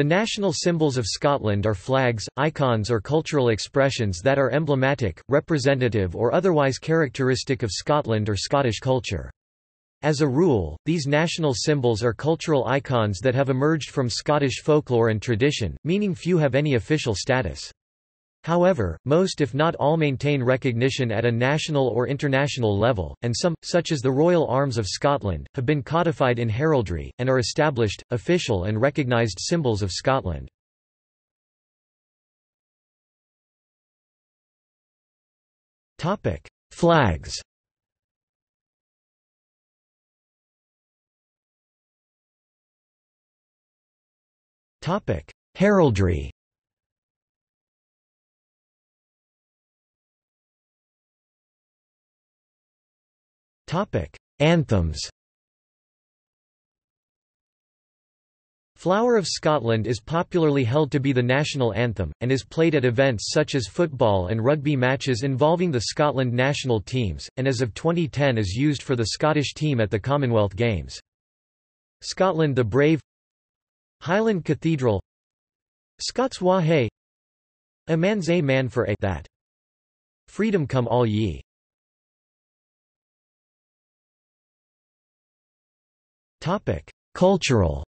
The national symbols of Scotland are flags, icons or cultural expressions that are emblematic, representative or otherwise characteristic of Scotland or Scottish culture. As a rule, these national symbols are cultural icons that have emerged from Scottish folklore and tradition, meaning few have any official status. However, most if not all maintain recognition at a national or international level, and some, such as the Royal Arms of Scotland, have been codified in heraldry, and are established, official and recognised symbols of Scotland. Flags Heraldry Topic: Anthems. Flower of Scotland is popularly held to be the national anthem, and is played at events such as football and rugby matches involving the Scotland national teams, and as of 2010 is used for the Scottish team at the Commonwealth Games. Scotland the Brave Highland Cathedral Scots Wha man's a Man for A That Freedom Come All Ye Topic: Cultural.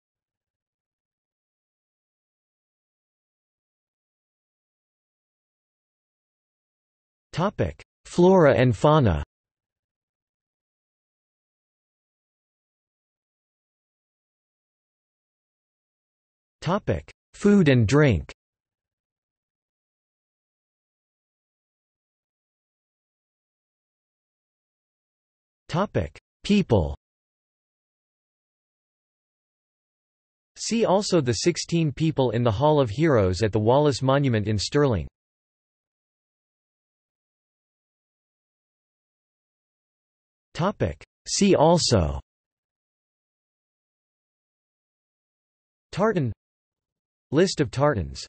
Topic: Flora and fauna. Topic: Food and drink. Topic: People. See also the 16 people in the Hall of Heroes at the Wallace Monument in Stirling. See also Tartan List of tartans